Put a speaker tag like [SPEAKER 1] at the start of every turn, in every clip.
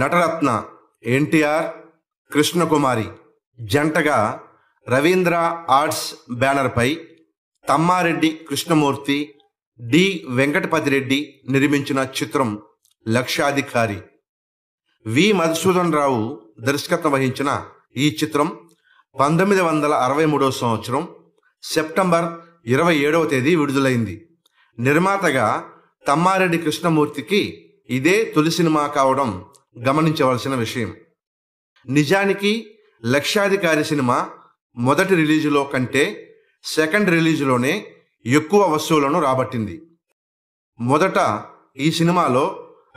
[SPEAKER 1] నటరత్న ఎన్టీఆర్ కృష్ణకుమారి జంటగా రవీంద్ర ఆర్ట్స్ బ్యానర్పై తమ్మారెడ్డి కృష్ణమూర్తి డి వెంకటపతిరెడ్డి నిర్మించిన చిత్రం లక్షాధికారి వి మధుసూదన్ రావు దర్శకత్వం వహించిన ఈ చిత్రం పంతొమ్మిది వందల అరవై మూడవ సంవత్సరం సెప్టెంబర్ ఇరవై ఏడవ తేదీ విడుదలైంది నిర్మాతగా తమ్మారెడ్డి కృష్ణమూర్తికి ఇదే తొలి సినిమా కావడం గమనించవలసిన విషయం నిజానికి లక్షాధికారి సినిమా మొదటి రిలీజులో కంటే సెకండ్ రిలీజులోనే ఎక్కువ వస్తువులను రాబట్టింది మొదట ఈ సినిమాలో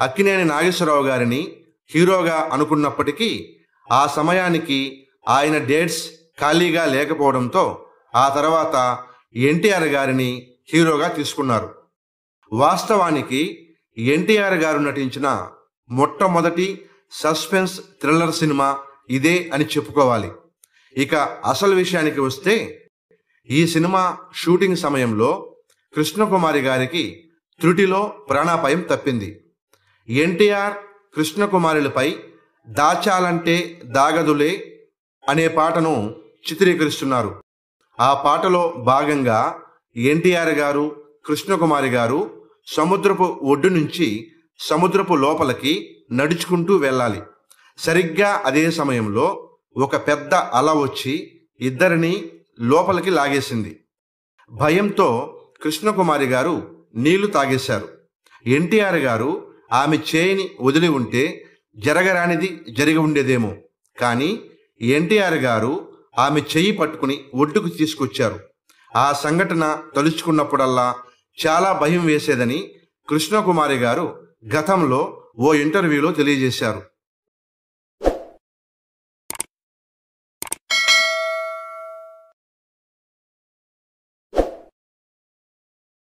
[SPEAKER 1] అక్కినేని నాగేశ్వరరావు గారిని హీరోగా అనుకున్నప్పటికీ ఆ సమయానికి ఆయన డేట్స్ ఖాళీగా లేకపోవడంతో ఆ తర్వాత ఎన్టీఆర్ గారిని హీరోగా తీసుకున్నారు వాస్తవానికి ఎన్టీఆర్ గారు నటించిన మొట్టమొదటి సస్పెన్స్ థ్రిల్లర్ సినిమా ఇదే అని చెప్పుకోవాలి ఇక అసలు విషయానికి వస్తే ఈ సినిమా షూటింగ్ సమయంలో కృష్ణకుమారి గారికి త్రుటిలో ప్రాణాపాయం తప్పింది ఎన్టీఆర్ కృష్ణకుమారులపై దాచాలంటే దాగదులే అనే పాటను చిత్రీకరిస్తున్నారు ఆ పాటలో భాగంగా ఎన్టీఆర్ గారు కృష్ణకుమారి గారు సముద్రపు ఒడ్డు నుంచి సముద్రపు లోపలికి నడుచుకుంటూ వెళ్ళాలి సరిగ్గా అదే సమయంలో ఒక పెద్ద అల వచ్చి ఇద్దరిని లోపలికి లాగేసింది భయంతో కృష్ణకుమారి గారు నీళ్లు తాగేశారు ఎన్టీఆర్ గారు ఆమె చేయిని వదిలి ఉంటే జరగరానిది జరిగి ఉండేదేమో కానీ ఎన్టీఆర్ గారు ఆమె చెయ్యి పట్టుకుని ఒడ్డుకు తీసుకొచ్చారు ఆ సంఘటన తలుచుకున్నప్పుడల్లా చాలా భయం వేసేదని కృష్ణకుమారి గారు గతంలో ఓ ఇంటర్వ్యూలో తెలియజేశారు